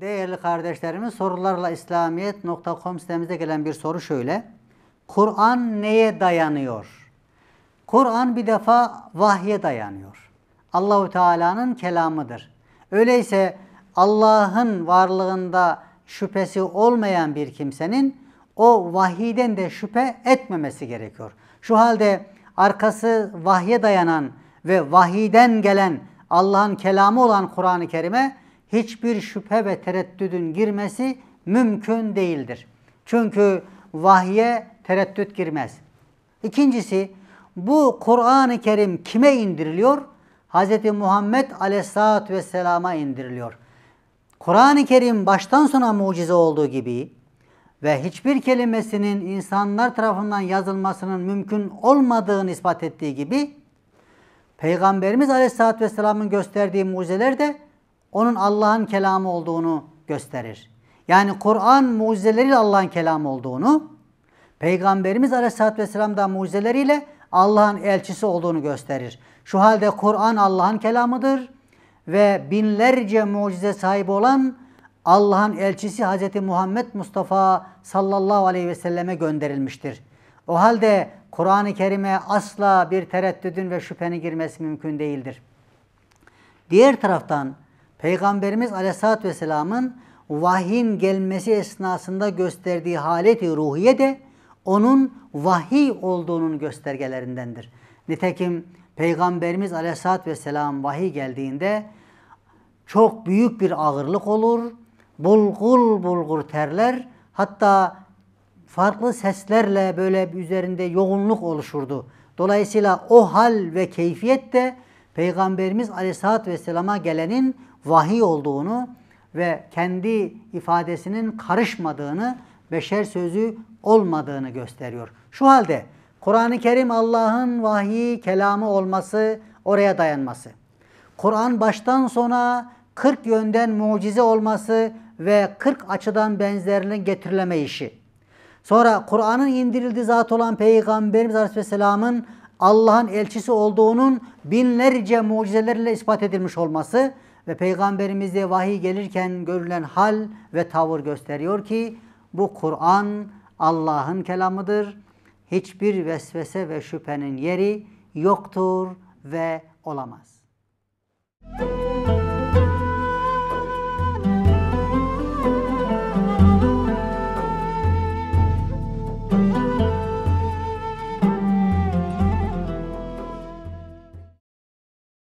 Değerli kardeşlerimiz sorularla İslamiyet.com sitemizde gelen bir soru şöyle. Kur'an neye dayanıyor? Kur'an bir defa vahye dayanıyor. Allahu Teala'nın kelamıdır. Öyleyse Allah'ın varlığında şüphesi olmayan bir kimsenin o vahiyden de şüphe etmemesi gerekiyor. Şu halde arkası vahye dayanan ve vahiyden gelen Allah'ın kelamı olan Kur'an-ı Kerim'e hiçbir şüphe ve tereddüdün girmesi mümkün değildir. Çünkü vahye tereddüt girmez. İkincisi bu Kur'an-ı Kerim kime indiriliyor? Hz. Muhammed aleyhissalatü vesselama indiriliyor. Kur'an-ı Kerim baştan sona mucize olduğu gibi ve hiçbir kelimesinin insanlar tarafından yazılmasının mümkün olmadığını ispat ettiği gibi Peygamberimiz Aleyhisselatü Vesselam'ın gösterdiği mucizeler de onun Allah'ın kelamı olduğunu gösterir. Yani Kur'an mucizeleriyle Allah'ın kelamı olduğunu, Peygamberimiz Aleyhisselatü Vesselam da mucizeleriyle Allah'ın elçisi olduğunu gösterir. Şu halde Kur'an Allah'ın kelamıdır ve binlerce mucize sahibi olan Allah'ın elçisi Hz. Muhammed Mustafa sallallahu aleyhi ve selleme gönderilmiştir. O halde Kur'an-ı Kerim'e asla bir tereddüdün ve şüphenin girmesi mümkün değildir. Diğer taraftan Peygamberimiz Aleyhisselatü Vesselam'ın vahyin gelmesi esnasında gösterdiği haleti ruhiye de onun vahiy olduğunun göstergelerindendir. Nitekim Peygamberimiz Aleyhisselatü Vesselam vahiy geldiğinde çok büyük bir ağırlık olur, bulgul bulgur terler, hatta farklı seslerle böyle üzerinde yoğunluk oluşurdu. Dolayısıyla o hal ve keyfiyet de Peygamberimiz Aleyhisselatü Vesselam'a gelenin vahiy olduğunu ve kendi ifadesinin karışmadığını, beşer sözü olmadığını gösteriyor. Şu halde Kur'an-ı Kerim Allah'ın vahyi kelamı olması, oraya dayanması. Kur'an baştan sona 40 yönden mucize olması ve 40 açıdan benzerinin getirileme işi. Sonra Kur'an'ın indirildiği zat olan Peygamberimiz Aleyhisselam'ın Allah'ın elçisi olduğunun binlerce mucizelerle ispat edilmiş olması ve peygamberimize vahiy gelirken görülen hal ve tavır gösteriyor ki bu Kur'an Allah'ın kelamıdır. Hiçbir vesvese ve şüphenin yeri yoktur ve olamaz. Müzik